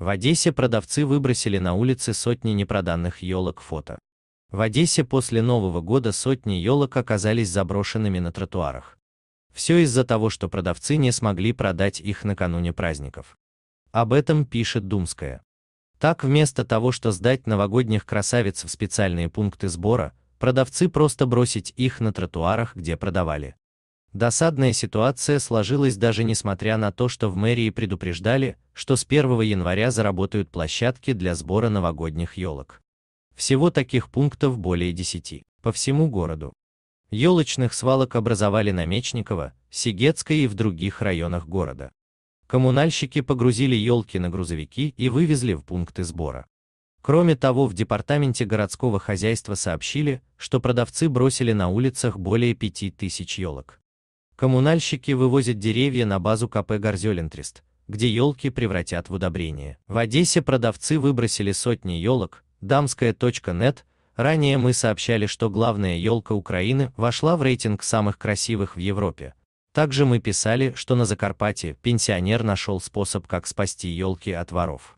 В Одессе продавцы выбросили на улице сотни непроданных елок фото. В Одессе после Нового года сотни елок оказались заброшенными на тротуарах. Все из-за того, что продавцы не смогли продать их накануне праздников. Об этом пишет Думская. Так вместо того, что сдать новогодних красавиц в специальные пункты сбора, продавцы просто бросить их на тротуарах, где продавали. Досадная ситуация сложилась даже несмотря на то, что в мэрии предупреждали, что с 1 января заработают площадки для сбора новогодних елок. Всего таких пунктов более 10 по всему городу. Елочных свалок образовали на Мечниково, Сигетской и в других районах города. Коммунальщики погрузили елки на грузовики и вывезли в пункты сбора. Кроме того, в департаменте городского хозяйства сообщили, что продавцы бросили на улицах более 5000 елок. Коммунальщики вывозят деревья на базу КП Горзелентрист, где елки превратят в удобрение. В Одессе продавцы выбросили сотни елок, дамская.нет, ранее мы сообщали, что главная елка Украины вошла в рейтинг самых красивых в Европе. Также мы писали, что на Закарпатье пенсионер нашел способ, как спасти елки от воров.